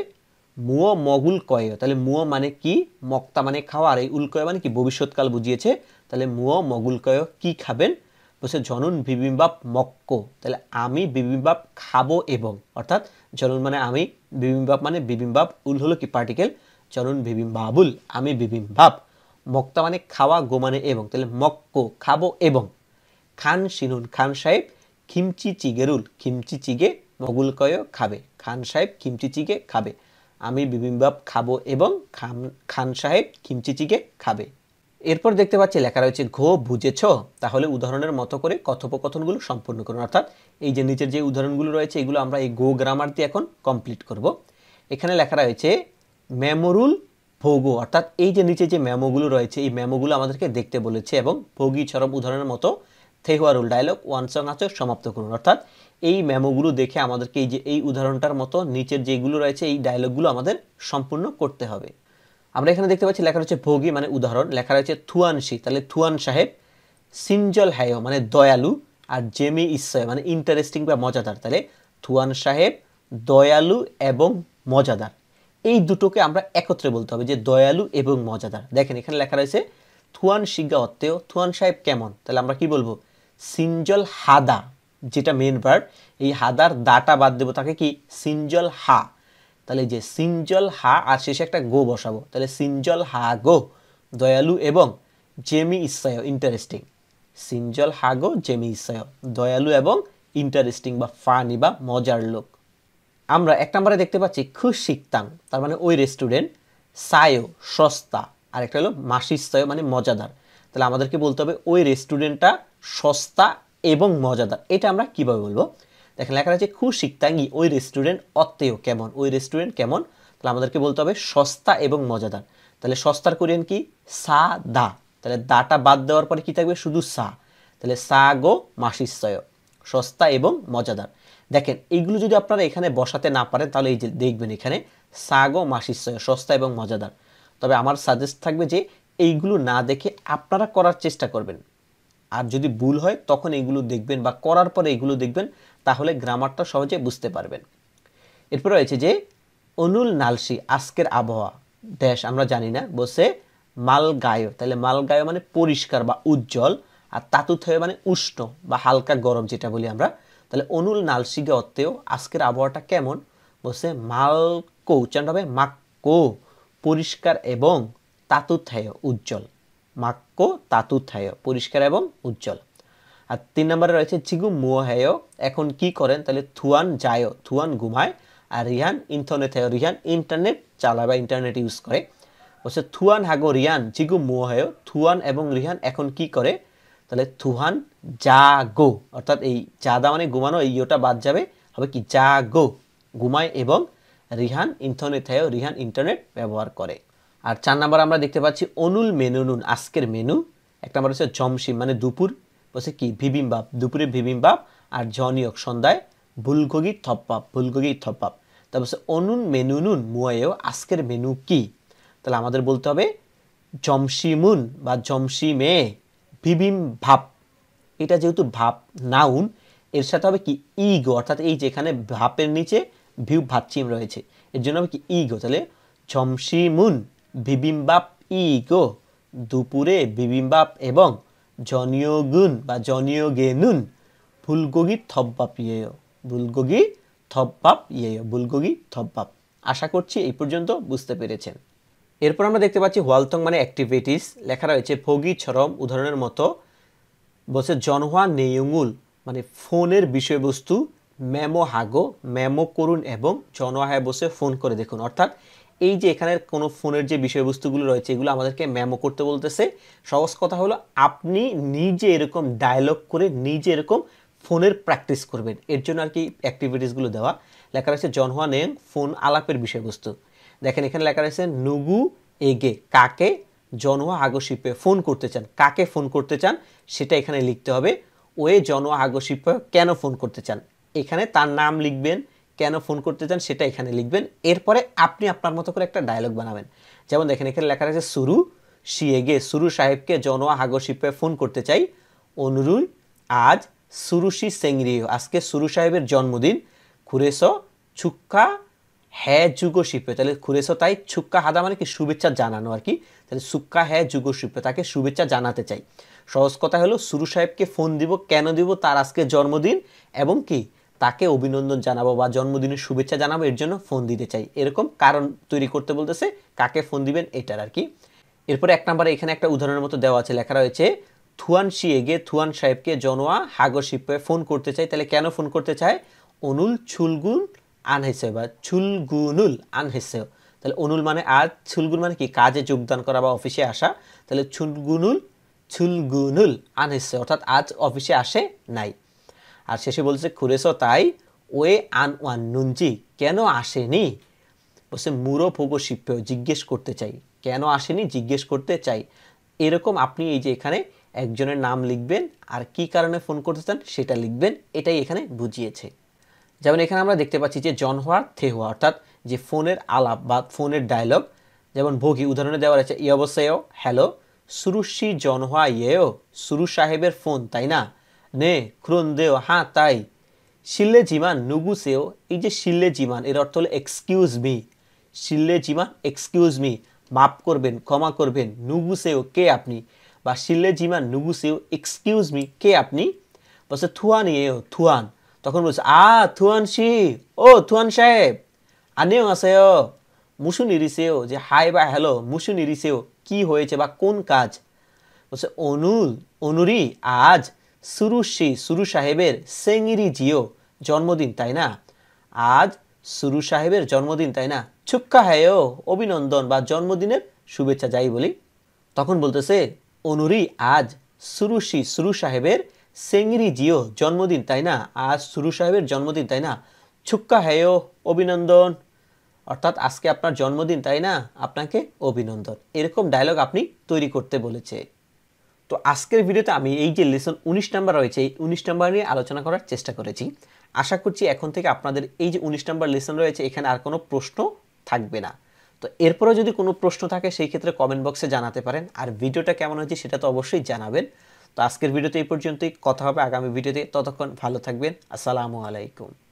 মুয় মগুল কয় তাহলে মুয় মানে কি মক্তা মানে খাওয়া আর এই উল কয় মানে কি ভবিষ্যৎকাল বুঝিয়েছে তাহলে মুয় মগুল কয় কি খাবেন বলছে জনন বিবিম্বাপ মক্ক তাহলে আমি বিবিম্বাপ খাবো এবং অর্থাৎ জনন মানে আমি বিবিম্বাপ মানে বিবিম্বাপ উল হলো কি পার্টিকেল জনন বিবিম্বাবুল আমি বিবিম্বাপ মক্তা মানে খাওয়া গো মানে এবং তাহলে মক্ক খাবো এবং খান সিনুন খান সাহেব খিমচি চিগেরুল খিমচি চিগে মগুল কয় খাবে খান সাহেব খিমচি চিগে খাবে আমি বিবিম্বাব খাবো এবং খান খান সাহেব খিমচিচিকে খাবে এরপর দেখতে পাচ্ছি লেখা রয়েছে ঘো বুঝেছ তাহলে উদাহরণের মতো করে কথোপকথনগুলো সম্পূর্ণ করুন অর্থাৎ এই যে নিচের যে উদাহরণগুলো রয়েছে এগুলো আমরা এই গো গ্রামার দিয়ে এখন কমপ্লিট করব এখানে লেখা রয়েছে মেমোরুল ভোগো অর্থাৎ এই যে নিচে যে ম্যামোগুলো রয়েছে এই ম্যামোগুলো আমাদেরকে দেখতে বলেছে এবং ভোগী ছরব উদাহরণের মতো থেহুয়ারুল ডায়লগ ওয়ান সং আছে সমাপ্ত করুন অর্থাৎ এই ম্যামোগুলো দেখে আমাদেরকে এই যে এই উদাহরণটার মতো নিচের যেগুলো রয়েছে এই ডায়লগগুলো আমাদের সম্পূর্ণ করতে হবে আমরা এখানে দেখতে পাচ্ছি লেখা রয়েছে ভোগী মানে উদাহরণ লেখা রয়েছে থুয়ানসি তাহলে থুয়ান সাহেব সিনজল হ্যায় মানে দয়ালু আর জেমি ইসয় মানে ইন্টারেস্টিং বা মজাদার তাহলে থুয়ান সাহেব দয়ালু এবং মজাদার এই দুটোকে আমরা একত্রে বলতে হবে যে দয়ালু এবং মজাদার দেখেন এখানে লেখা রয়েছে থুয়ান শিগা অত্তেয় থুয়ান সাহেব কেমন তাহলে আমরা কি বলবো সিনজল হাদা যেটা মেন ভার্ব এই হাদার দাটা বাদ দেবো তাকে কি সিনজল হা তাহলে যে সিনজল হা আর শেষে একটা গো বসাবো তাহলে সিনজল হা গো দয়ালু এবং জেমি ইসায় ইন্টারেস্টিং সিনজল হা গো জেমি ইসায় দয়ালু এবং ইন্টারেস্টিং বা ফানি বা মজার লোক আমরা এক নম্বরে দেখতে পাচ্ছি শিখতাম তার মানে ওই রেস্টুরেন্ট সায়ো সস্তা আর একটা হলো মাসিস্তায় মানে মজাদার তাহলে আমাদেরকে বলতে হবে ওই রেস্টুরেন্টটা সস্তা এবং মজাদার এটা আমরা কীভাবে বলবো দেখেন লেখা আছে খুশিকতাঙ্গি ওই রেস্টুরেন্ট অত্তেয় কেমন ওই রেস্টুরেন্ট কেমন তাহলে আমাদেরকে বলতে হবে সস্তা এবং মজাদার তাহলে সস্তার কোরিয়ান কি সা দা তাহলে দাটা বাদ দেওয়ার পরে কি থাকবে শুধু সা তাহলে সা গো মাসিস্তয় সস্তা এবং মজাদার দেখেন এইগুলো যদি আপনারা এখানে বসাতে না পারেন তাহলে এই যে দেখবেন এখানে সা গো মাসিস্তয় সস্তা এবং মজাদার তবে আমার সাজেস্ট থাকবে যে এইগুলো না দেখে আপনারা করার চেষ্টা করবেন আর যদি ভুল হয় তখন এগুলো দেখবেন বা করার পরে এগুলো দেখবেন তাহলে গ্রামারটা সহজে বুঝতে পারবেন এরপর রয়েছে যে অনুল নালসি আজকের আবহাওয়া দেশ আমরা জানি না বসে মালগায় তাহলে মালগায় মানে পরিষ্কার বা উজ্জ্বল আর তাতুথয় মানে উষ্ণ বা হালকা গরম যেটা বলি আমরা তাহলে অনুল নালসিকে অর্থেও আজকের আবহাওয়াটা কেমন বসে মালকো উচ্চারণ হবে মাক্কো পরিষ্কার এবং তাতুথায় উজ্জ্বল মাক্য তাতুথায় পরিষ্কার এবং উজ্জ্বল আর তিন নম্বরে রয়েছে চিগু মুহেয় এখন কি করেন তাহলে থুয়ান যায় থুয়ান ঘুমায় আর রিহান ইন্টারনেট হয় রিহান ইন্টারনেট চালায় বা ইন্টারনেট ইউজ করে বলছে থুয়ান হাগো রিয়ান চিগু মুহেয় থুয়ান এবং রিহান এখন কি করে তাহলে থুহান যা গো অর্থাৎ এই দা মানে ঘুমানো এই ইয়োটা বাদ যাবে হবে কি যা গো ঘুমায় এবং রিহান ইন্টারনেট হয় রিহান ইন্টারনেট ব্যবহার করে আর চার নাম্বার আমরা দেখতে পাচ্ছি অনুল মেনুনুন আজকের মেনু এক নাম্বার হচ্ছে জমশিম মানে দুপুর বলছে কি ভিবিম্বাপ দুপুরে ভিবিম্বাপ আর জনিয়ক সন্ধ্যায় বুলগগি থপ্পাপ বুলগগি থপ্পাপ তারপর হচ্ছে অনুন মেনুনুন মুয়েও আজকের মেনু কি তাহলে আমাদের বলতে হবে জমশিমুন বা জমশিমে ভিবিম ভাব এটা যেহেতু ভাব নাউন এর সাথে হবে কি ইগো অর্থাৎ এই যেখানে ভাপের নিচে ভিউ ভাবচিম রয়েছে এর জন্য হবে কি ইগো তাহলে জমশিমুন বিবিম্বাপ ইগো দুপুরে বিবিম্বাপ এবং জনিয়গুন বা নুন ভুলগোগি থব্বাপ ইয়েয় ভুলগোগি থব্বাপ ইয়েয় ভুলগোগি থব্বাপ আশা করছি এই পর্যন্ত বুঝতে পেরেছেন এরপর আমরা দেখতে পাচ্ছি হোয়ালথং মানে অ্যাক্টিভিটিস লেখা রয়েছে ভোগি ছরম উদাহরণের মতো বসে জনহা নেয়ুঙ্গুল মানে ফোনের বিষয়বস্তু ম্যামো হাগো ম্যামো করুন এবং জনহায় বসে ফোন করে দেখুন অর্থাৎ এই যে এখানের কোনো ফোনের যে বিষয়বস্তুগুলো রয়েছে এগুলো আমাদেরকে মেমো করতে বলতেছে সহজ কথা হলো আপনি নিজে এরকম ডায়লগ করে নিজে এরকম ফোনের প্র্যাকটিস করবেন এর জন্য আর কি অ্যাক্টিভিটিসগুলো দেওয়া লেখা রয়েছে জনহুয়া নেং ফোন আলাপের বিষয়বস্তু দেখেন এখানে লেখা রয়েছে নুগু এগে কাকে জনহুয়া আগশিপে ফোন করতে চান কাকে ফোন করতে চান সেটা এখানে লিখতে হবে ওয়ে জনহুয়া আগশিপে কেন ফোন করতে চান এখানে তার নাম লিখবেন কেন ফোন করতে চান সেটা এখানে লিখবেন এরপরে আপনি আপনার মতো করে একটা ডায়লগ বানাবেন যেমন দেখেন এখানে লেখা আছে সুরু শিয়েগে সুরু সাহেবকে জনোয়া হাগশিপে ফোন করতে চাই অনুরুই আজ সুরুশি সেংরিও আজকে সুরু সাহেবের জন্মদিন খুরেশ ছুক্কা হে যুগশিপে তাহলে খুরেশ তাই ছুক্কা হাদা মানে কি শুভেচ্ছা জানানো আর কি তাহলে সুক্কা হে যুগশিপে তাকে শুভেচ্ছা জানাতে চাই সহজ কথা হলো সুরু সাহেবকে ফোন দিব কেন দিব তার আজকে জন্মদিন এবং কি তাকে অভিনন্দন জানাবো বা জন্মদিনের শুভেচ্ছা জানাবো এর জন্য ফোন দিতে চাই এরকম কারণ তৈরি করতে বলতেছে কাকে ফোন দিবেন এটার আর কি এরপরে এক নম্বরে এখানে একটা উদাহরণের মতো দেওয়া আছে লেখা রয়েছে থুয়ান শিয়েগে থুয়ান সাহেবকে জনোয়া হাগর শিপে ফোন করতে চাই তাহলে কেন ফোন করতে চায় অনুল ছুলগুন আনহেসে বা ছুলগুনুল আনহেসেও তাহলে অনুল মানে আজ ছুলগুন মানে কি কাজে যোগদান করা বা অফিসে আসা তাহলে ছুলগুনুল ছুলগুনুল আনহেসে অর্থাৎ আজ অফিসে আসে নাই আর শেষে বলছে খুরেসো তাই ওয়ে আন ওয়ান নুনজি কেন আসেনি বলছে মুরো ভোগো শিপ্য জিজ্ঞেস করতে চাই কেন আসেনি জিজ্ঞেস করতে চাই এরকম আপনি এই যে এখানে একজনের নাম লিখবেন আর কি কারণে ফোন করতে চান সেটা লিখবেন এটাই এখানে বুঝিয়েছে যেমন এখানে আমরা দেখতে পাচ্ছি যে জন হওয়ার থে হওয়া অর্থাৎ যে ফোনের আলাপ বা ফোনের ডায়লগ যেমন ভোগী উদাহরণে দেওয়া রয়েছে ইয়বসেয় হ্যালো সুরুশি জন হওয়া ইয়েও সুরু সাহেবের ফোন তাই না নে হ্যাঁ 네, জিমান নুগু সেও এই যে শিল্লে জিমান এর অর্থ হলো এক্সকিউজ মি জিমান এক্সকিউজ মি মাফ করবেন ক্ষমা করবেন নুগুসেও কে আপনি বা জিমান নুগুসেও এক্সকিউজ মি কে আপনি বলছে থুয়ান ইয়েও থুয়ান তখন বলছে আ থুয়ান শি ও থুয়ান সাহেব আনেও আসেও মুসু নিরিসেও যে হাই বা হ্যালো মুসু নিরিসেও কি হয়েছে বা কোন কাজ বলছে অনুল অনুরি আজ সুরুশি সুরু সাহেবের সেঙ্গিরি জিও জন্মদিন তাই না আজ সুরু সাহেবের জন্মদিন তাই না ছুক্কা হ্যায়ও অভিনন্দন বা জন্মদিনের শুভেচ্ছা যাই বলি তখন বলতেছে অনুরি আজ সুরুশি সুরু সাহেবের সেঙ্গিরি জিও জন্মদিন তাই না আজ সুরু সাহেবের জন্মদিন তাই না ছুক্কা হ্যায়ও অভিনন্দন অর্থাৎ আজকে আপনার জন্মদিন তাই না আপনাকে অভিনন্দন এরকম ডায়লগ আপনি তৈরি করতে বলেছে তো আজকের ভিডিওতে আমি এই যে লেসন উনিশ নাম্বার রয়েছে এই উনিশ নাম্বার নিয়ে আলোচনা করার চেষ্টা করেছি আশা করছি এখন থেকে আপনাদের এই যে উনিশ নাম্বার লেসন রয়েছে এখানে আর কোনো প্রশ্ন থাকবে না তো এরপরেও যদি কোনো প্রশ্ন থাকে সেই ক্ষেত্রে কমেন্ট বক্সে জানাতে পারেন আর ভিডিওটা কেমন হয়েছে সেটা তো অবশ্যই জানাবেন তো আজকের ভিডিওতে এই পর্যন্তই কথা হবে আগামী ভিডিওতে ততক্ষণ ভালো থাকবেন আসসালামু আলাইকুম